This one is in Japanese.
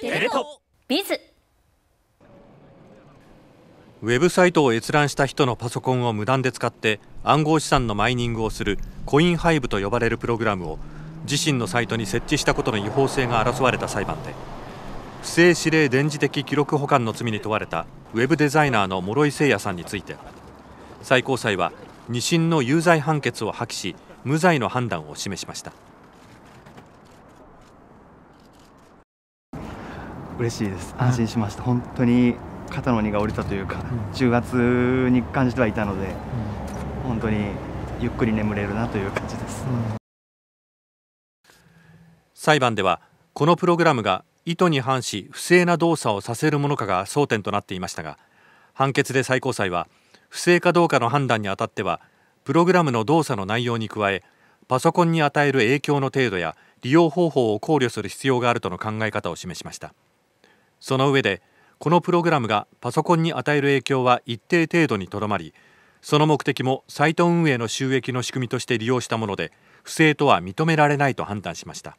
テレトビズウェブサイトを閲覧した人のパソコンを無断で使って暗号資産のマイニングをするコインハイブと呼ばれるプログラムを自身のサイトに設置したことの違法性が争われた裁判で不正指令電磁的記録保管の罪に問われたウェブデザイナーの諸井誠也さんについて最高裁は2審の有罪判決を破棄し無罪の判断を示しました。嬉しいです安心しました、本当に肩の荷が下りたというか、うん、10月に感じてはいたので、うん、本当にゆっくり眠れるなという感じです、うん、裁判ではこのプログラムが意図に反し不正な動作をさせるものかが争点となっていましたが判決で最高裁は不正かどうかの判断にあたってはプログラムの動作の内容に加えパソコンに与える影響の程度や利用方法を考慮する必要があるとの考え方を示しました。その上でこのプログラムがパソコンに与える影響は一定程度にとどまりその目的もサイト運営の収益の仕組みとして利用したもので不正とは認められないと判断しました。